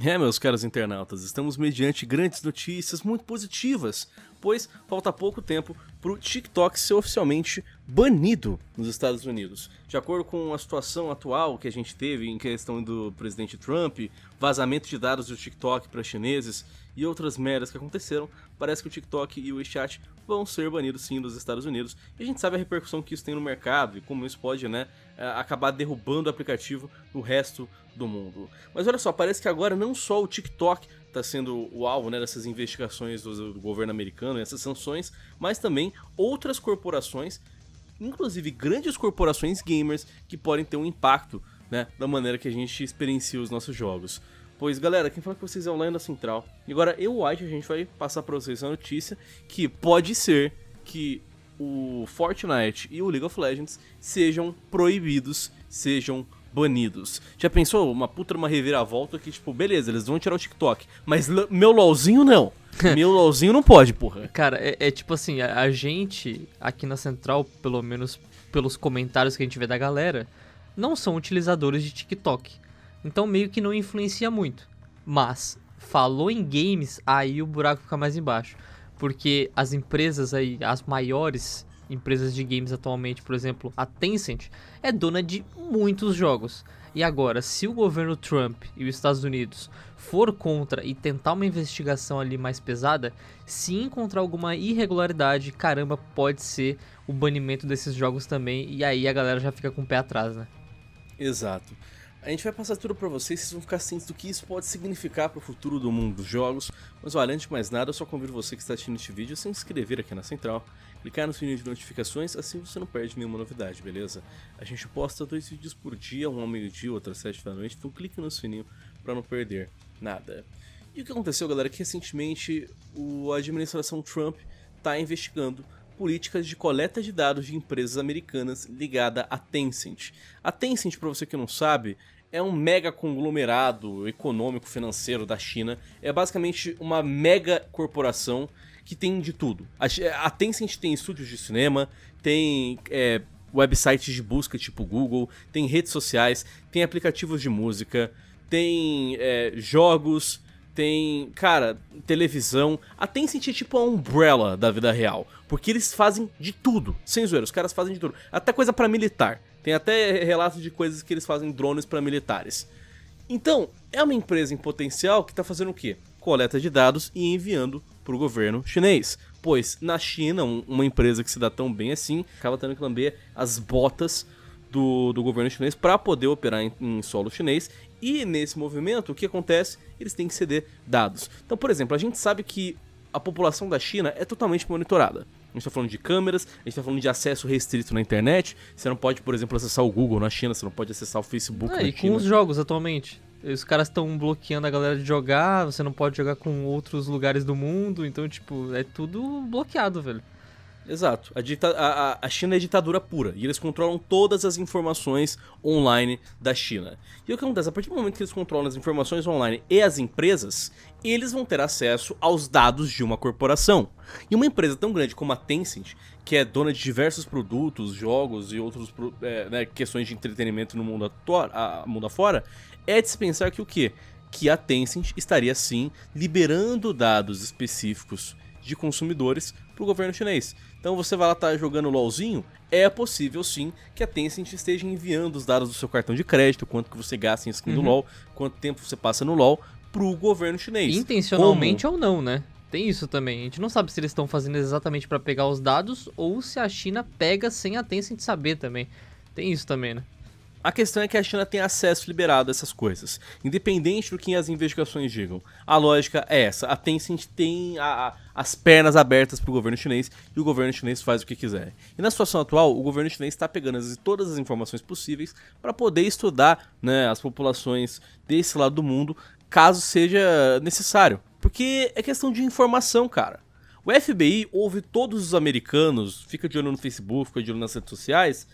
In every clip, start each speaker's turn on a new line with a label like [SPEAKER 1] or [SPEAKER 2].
[SPEAKER 1] É, meus caros internautas, estamos mediante grandes notícias muito positivas, pois falta pouco tempo para o TikTok ser oficialmente banido nos Estados Unidos. De acordo com a situação atual que a gente teve em questão do presidente Trump, vazamento de dados do TikTok para chineses e outras meras que aconteceram, parece que o TikTok e o WeChat vão ser banidos sim dos Estados Unidos. E a gente sabe a repercussão que isso tem no mercado e como isso pode, né, é, acabar derrubando o aplicativo no resto do mundo. Mas olha só, parece que agora não só o TikTok está sendo o alvo né, dessas investigações do, governo americano, e essas sanções, mas também outras corporações, inclusive grandes corporações gamers, que podem ter um impacto né, da maneira que a gente experiencia os nossos jogos. Pois galera, quem fala com vocês é o da Central. E agora eu acho que a gente vai passar pra vocês a notícia que pode ser que o Fortnite e o League of Legends sejam proibidos, sejam banidos. Já pensou? Uma puta uma reviravolta que, tipo, beleza, eles vão tirar o TikTok, mas meu LOLzinho não. Meu LOLzinho não pode, porra. Cara, é, é tipo assim, a, a,
[SPEAKER 2] gente aqui na Central, pelo menos pelos comentários que a gente vê da galera, não são utilizadores de TikTok. Então meio que não influencia muito. Mas falou em games, aí o buraco fica mais embaixo. Porque as empresas aí, as maiores empresas de games atualmente, por exemplo, a Tencent, é dona de muitos jogos. E agora, se o governo Trump e os Estados Unidos for contra e tentar uma investigação ali mais pesada, se encontrar alguma irregularidade, caramba, pode ser o banimento desses jogos também. E aí a galera já fica com o pé atrás, né?
[SPEAKER 1] Exato. A gente vai passar tudo para vocês, vocês vão ficar cientes do que isso pode significar para o futuro do mundo dos jogos. Mas olha, antes de mais nada, eu só convido você que está assistindo este vídeo a se inscrever aqui na Central, clicar no sininho de notificações, assim você não perde nenhuma novidade, beleza? A gente posta dois vídeos por dia, um ao meio-dia, outro às sete da noite, então clique no sininho para não perder nada. E o que aconteceu, galera, é que recentemente a administração Trump está investigando políticas de coleta de dados de empresas americanas ligada à Tencent. A Tencent, para você que não sabe, é um mega conglomerado econômico financeiro da China. É basicamente uma mega corporação que tem de tudo. A Tencent tem estúdios de cinema, tem é, websites de busca tipo Google, tem redes sociais, tem aplicativos de música, tem é, jogos, tem, cara, televisão. A Tencent é tipo a Umbrella da vida real. Porque eles fazem de tudo. Sem zoeira, os caras fazem de tudo. Até coisa para militar. Tem até relatos de coisas que eles fazem drones para militares. Então, é uma empresa em potencial que está fazendo o quê? Coleta de dados e enviando para o governo chinês. Pois na China, uma empresa que se dá tão bem assim acaba tendo que lamber as botas do, do governo chinês para poder operar em, em solo chinês. E nesse movimento, o que acontece? Eles têm que ceder dados. Então, por exemplo, a gente sabe que a população da China é totalmente monitorada. A gente tá falando de câmeras, a gente tá falando de acesso restrito na internet. Você não pode, por exemplo, acessar o Google na China, você não pode acessar o Facebook é, na e China. com os
[SPEAKER 2] jogos atualmente. Os caras estão bloqueando a galera de jogar, você não pode jogar com outros lugares do mundo, então, tipo, é tudo bloqueado,
[SPEAKER 1] velho. Exato. A, a, a, China é ditadura pura e eles controlam todas as informações online da China. E o que acontece? A partir do momento que eles controlam as informações online e as empresas, eles vão ter acesso aos dados de uma corporação. E uma empresa tão grande como a Tencent, que é dona de diversos produtos, jogos e outras é, né, questões de entretenimento no mundo, a, mundo afora, é de se pensar que o quê? Que a Tencent estaria sim liberando dados específicos de consumidores para o governo chinês. Então você vai lá estar tá jogando LOLzinho, é possível sim que a Tencent esteja enviando os dados do seu cartão de crédito, quanto que você gasta em skin uhum. do LOL, quanto tempo você passa no LOL, para o governo chinês. Intencionalmente
[SPEAKER 2] Como... ou não, né? Tem isso também. A gente não sabe se eles estão fazendo exatamente para pegar os dados
[SPEAKER 1] ou se a China pega sem a Tencent saber também. Tem isso também, né? A questão é que a China tem acesso liberado a essas coisas, independente do que as investigações digam. A lógica é essa: a Tencent tem a, a, as pernas abertas para o governo chinês e o governo chinês faz o que quiser. E na situação atual, o governo chinês está pegando as, todas as informações possíveis para poder estudar né, as populações desse lado do mundo, caso seja necessário. Porque é questão de informação, cara. O FBI ouve todos os americanos, fica de olho no Facebook, fica de olho nas redes sociais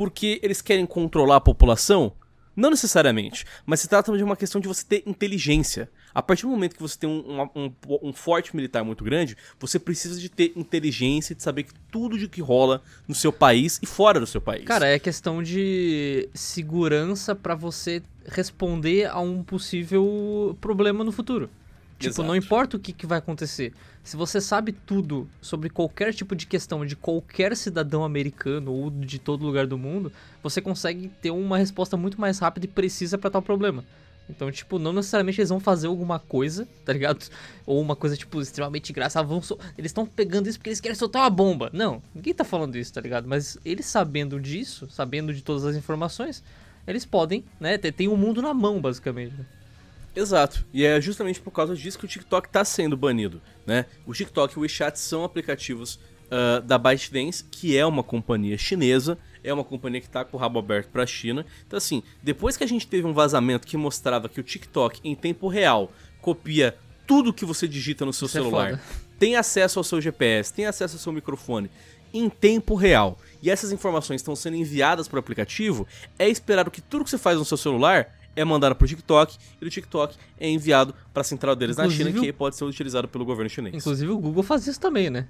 [SPEAKER 1] porque eles querem controlar a população? Não necessariamente, mas se trata de uma questão de você ter inteligência. A partir do momento que você tem um, um, um, forte militar muito grande, você precisa de ter inteligência, de saber tudo de que rola no seu país e fora do seu país. Cara,
[SPEAKER 2] é questão de segurança para você responder a um possível problema no futuro. Tipo, Exato. não importa o que, que vai acontecer. Se você sabe tudo sobre qualquer tipo de questão de qualquer cidadão americano ou de todo lugar do mundo, você consegue ter uma resposta muito mais rápida e precisa para tal problema. Então, tipo, não necessariamente eles vão fazer alguma coisa, tá ligado? Ou uma coisa, tipo, extremamente graça. Ah, so... Eles estão pegando isso porque eles querem soltar uma bomba. Não, ninguém tá falando isso, tá ligado? Mas eles sabendo disso, sabendo de todas as informações, eles podem, né? Tem o um mundo na mão, basicamente. Né?
[SPEAKER 1] Exato. E é justamente por causa disso que o TikTok está sendo banido, né? O TikTok e o WeChat são aplicativos uh, da ByteDance, que é uma companhia chinesa, é uma companhia que está com o rabo aberto para a China. Então assim, depois que a gente teve um vazamento que mostrava que o TikTok em tempo real copia tudo que você digita no seu Isso é celular, é tem acesso ao seu GPS, tem acesso ao seu microfone em tempo real. E essas informações estão sendo enviadas para o aplicativo, é esperado que tudo que você faz no seu celular é mandado para o TikTok e do TikTok é enviado para a central deles Inclusive, na China, que pode ser utilizado pelo governo chinês. Inclusive
[SPEAKER 2] o Google faz isso também, né?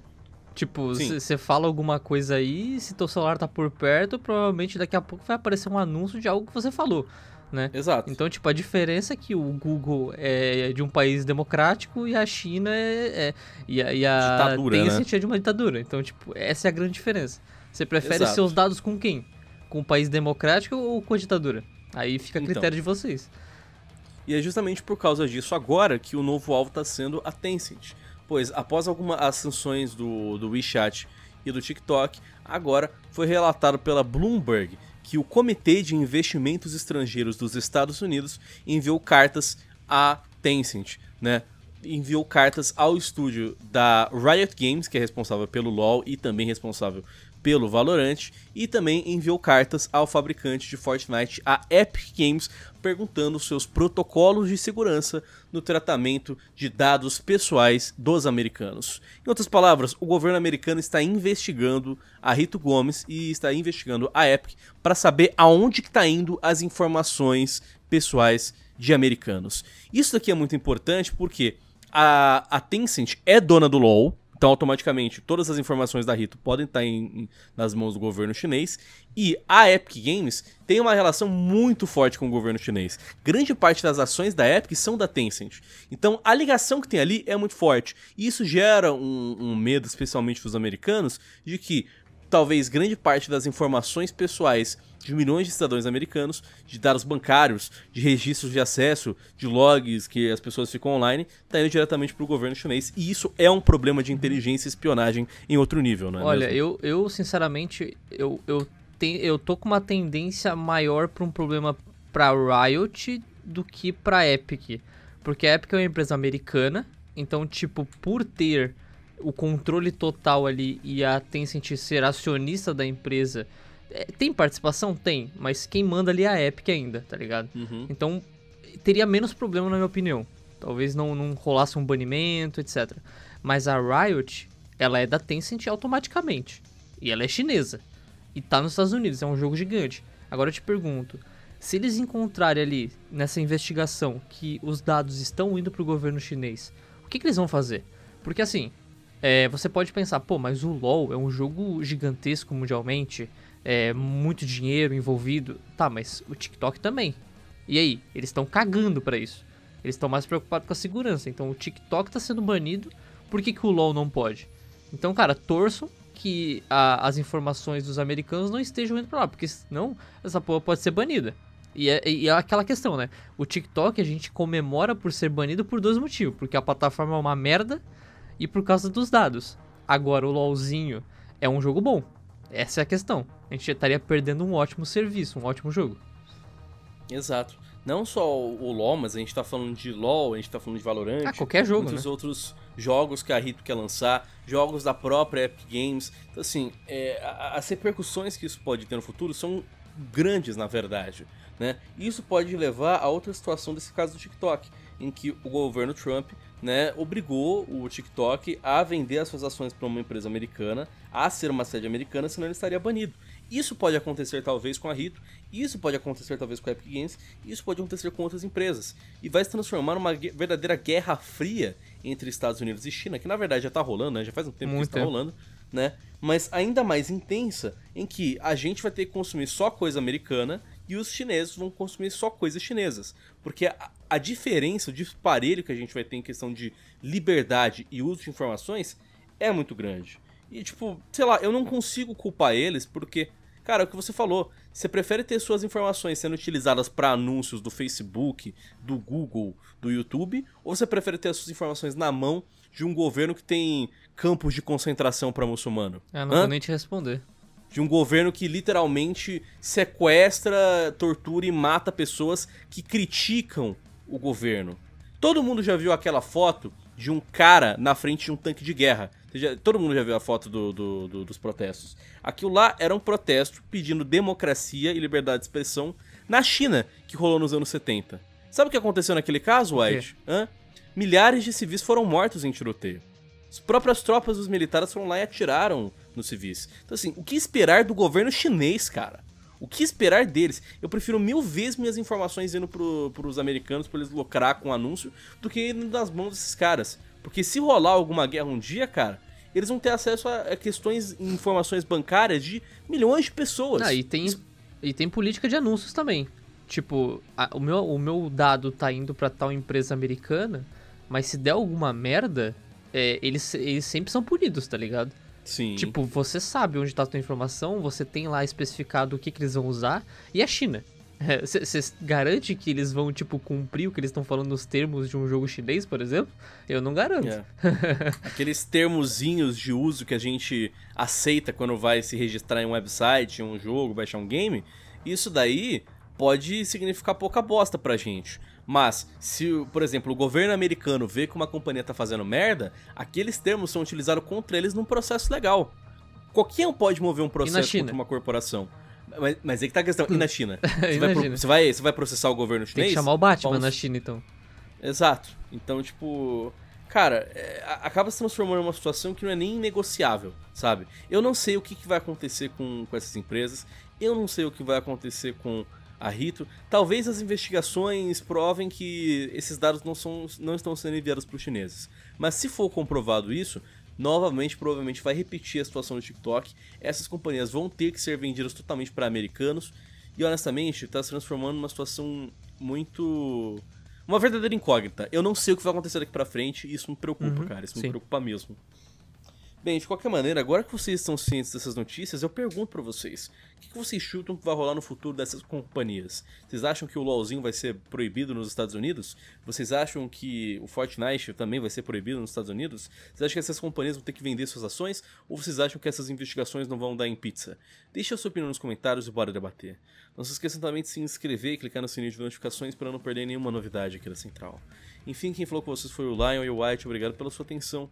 [SPEAKER 2] Tipo, você fala alguma coisa aí, se teu celular tá por perto, provavelmente daqui a pouco vai aparecer um anúncio de algo que você falou, né? Exato. Então, tipo, a diferença é que o Google é de um país democrático e a China é... é e a, e a ditadura, tem né? de uma ditadura. Então, tipo, essa é a grande diferença. Você prefere Exato. seus dados com quem? Com o um país democrático ou com a ditadura?
[SPEAKER 1] Aí fica a critério então, de vocês. E é justamente por causa disso agora que o novo alvo está sendo a Tencent. Pois após algumas sanções do, do WeChat e do TikTok, agora foi relatado pela Bloomberg que o Comitê de Investimentos Estrangeiros dos Estados Unidos enviou cartas à Tencent, né? enviou cartas ao estúdio da Riot Games, que é responsável pelo LoL e também responsável pelo Valorant, e também enviou cartas ao fabricante de Fortnite, a Epic Games, perguntando seus protocolos de segurança no tratamento de dados pessoais dos americanos. Em outras palavras, o governo americano está investigando a Rito Gomes e está investigando a Epic para saber aonde está indo as informações pessoais de americanos. Isso daqui é muito importante porque a, a Tencent é dona do LoL, então automaticamente todas as informações da Rito podem estar em, em, nas mãos do governo chinês. E a Epic Games tem uma relação muito forte com o governo chinês. Grande parte das ações da Epic são da Tencent. Então a ligação que tem ali é muito forte. E isso gera um, um medo, especialmente dos americanos, de que talvez grande parte das informações pessoais de milhões de cidadãos americanos, de dados bancários, de registros de acesso, de logs que as pessoas ficam online, está indo diretamente para o governo chinês. E isso é um problema de inteligência e espionagem em outro nível, né? Olha, mesmo? eu,
[SPEAKER 2] eu sinceramente, eu, eu, te, eu tô com uma tendência maior para um problema para Riot do que para Epic. Porque a Epic é uma empresa americana, então, tipo, por ter o controle total ali e a Tencent ser acionista da empresa. É, tem participação? Tem, mas quem manda ali é a Epic ainda, tá ligado? Uhum. Então teria menos problema, na minha opinião. Talvez não, não rolasse um banimento, etc. Mas a Riot, ela é da Tencent automaticamente. E ela é chinesa. E tá nos Estados Unidos, é um jogo gigante. Agora eu te pergunto, se eles encontrarem ali nessa investigação que os dados estão indo pro governo chinês, o que, que eles vão fazer? Porque assim, é, você pode pensar, pô, mas o LoL é um jogo gigantesco mundialmente, é, muito dinheiro envolvido. Tá, mas o TikTok também. E aí? Eles estão cagando para isso. Eles estão mais preocupados com a segurança. Então o TikTok tá sendo banido, por que, que o LoL não pode? Então, cara, torçam que a, as informações dos americanos não estejam indo pra lá, porque senão essa porra pode ser banida. E é, e é, aquela questão, né? O TikTok a gente comemora por ser banido por dois motivos. Porque a plataforma é uma merda e por causa dos dados. Agora o LoLzinho é um jogo bom. Essa é a questão. A gente estaria perdendo um ótimo serviço, um ótimo jogo.
[SPEAKER 1] Exato. Não só o LoL, mas a gente tá falando de LoL, a gente tá falando de Valorant. Ah, qualquer jogo, Muitos né? outros jogos que a Rito quer lançar, jogos da própria Epic Games. Então, assim, é, as repercussões que isso pode ter no futuro são grandes, na verdade. Né? Isso pode levar a outra situação desse caso do TikTok, em que o governo Trump né, obrigou o TikTok a vender as suas ações para uma empresa americana, a ser uma sede americana, senão ele estaria banido. Isso pode acontecer talvez com a Rito, isso pode acontecer talvez com a Epic Games, isso pode acontecer com outras empresas. E vai se transformar numa verdadeira guerra fria entre Estados Unidos e China, que na verdade já está rolando, né? já faz um tempo Muito que está rolando, né? mas ainda mais intensa, em que a gente vai ter que consumir só coisa americana e os chineses vão consumir só coisas chinesas. Porque a diferença, o disparelho que a gente vai ter em questão de liberdade e uso de informações é muito grande. E, tipo, sei lá, eu não consigo culpar eles porque, cara, é o que você falou, você prefere ter suas informações sendo utilizadas para anúncios do Facebook, do Google, do YouTube, ou você prefere ter as suas informações na mão de um governo que tem campos de concentração para muçulmano? Ah, não Hã? vou nem te responder. De um governo que literalmente sequestra, tortura e mata pessoas que criticam o governo. Todo mundo já viu aquela foto de um cara na frente de um tanque de guerra. Todo mundo já viu a foto do, do, do, dos protestos. Aquilo lá era um protesto pedindo democracia e liberdade de expressão na China, que rolou nos anos 70. Sabe o que aconteceu naquele caso, White? Milhares de civis foram mortos em tiroteio. As próprias tropas dos militares foram lá e atiraram nos civis. Então, assim, o que esperar do governo chinês, cara? O que esperar deles? Eu prefiro mil vezes minhas informações indo pro, pros americanos pra eles lucrar com o anúncio do que indo nas mãos desses caras. Porque se rolar alguma guerra um dia, cara, eles vão ter acesso a questões informações bancárias de milhões de pessoas. Ah, e tem, e tem política de anúncios também.
[SPEAKER 2] Tipo, a, o, meu, o meu dado tá indo para tal empresa americana, mas se der alguma merda, é, eles, eles sempre são punidos, tá ligado? Sim. Tipo, você sabe onde está a sua informação, você tem lá especificado o que, que eles vão usar, e a é China. Você garante que eles vão, tipo, cumprir o que eles estão falando nos termos de um jogo chinês, por exemplo?
[SPEAKER 1] Eu não garanto. É. Aqueles termozinhos de uso que a gente aceita quando vai se registrar em um website, em um jogo, baixar um game, isso daí pode significar pouca bosta pra gente. Mas, se, por exemplo, o governo americano vê que uma companhia tá fazendo merda, aqueles termos são utilizados contra eles num processo legal. Qualquer um pode mover um processo contra uma corporação. Mas, mas aí é que tá a questão. E na China? Você, vai, pro, você, vai, você vai processar o governo chinês? Tem que chamar o Batman Vamos... na China, então. Exato. Então, tipo. Cara, é, acaba se transformando em uma situação que não é nem negociável, sabe? Eu não sei o que, que vai acontecer com, com essas empresas, eu não sei o que vai acontecer com a Rito. Talvez as investigações provem que esses dados não, são, não estão sendo enviados para os chineses. Mas se for comprovado isso, novamente provavelmente vai repetir a situação do TikTok. Essas companhias vão ter que ser vendidas totalmente para americanos. E honestamente, está se transformando numa situação muito. Uma verdadeira incógnita. Eu não sei o que vai acontecer daqui para frente e isso me preocupa, uhum, cara. Isso sim. me preocupa mesmo. Bem, de qualquer maneira, agora que vocês estão cientes dessas notícias, eu pergunto para vocês: o que, que vocês chutam que vai rolar no futuro dessas companhias? Vocês acham que o LoLzinho vai ser proibido nos Estados Unidos? Vocês acham que o Fortnite também vai ser proibido nos Estados Unidos? Vocês acham que essas companhias vão ter que vender suas ações? Ou vocês acham que essas investigações não vão dar em pizza? Deixe a sua opinião nos comentários e bora debater. Não se esqueçam também de se inscrever e clicar no sininho de notificações para não perder nenhuma novidade aqui da Central. Enfim, quem falou com vocês foi o Lion e o White, obrigado pela sua atenção.